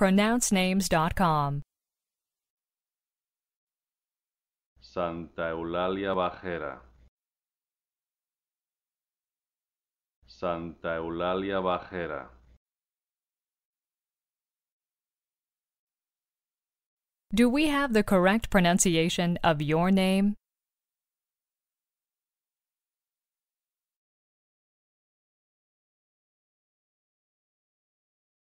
pronouncenames.com. Santa Eulalia Bajera. Santa Eulalia Bajera. Do we have the correct pronunciation of your name?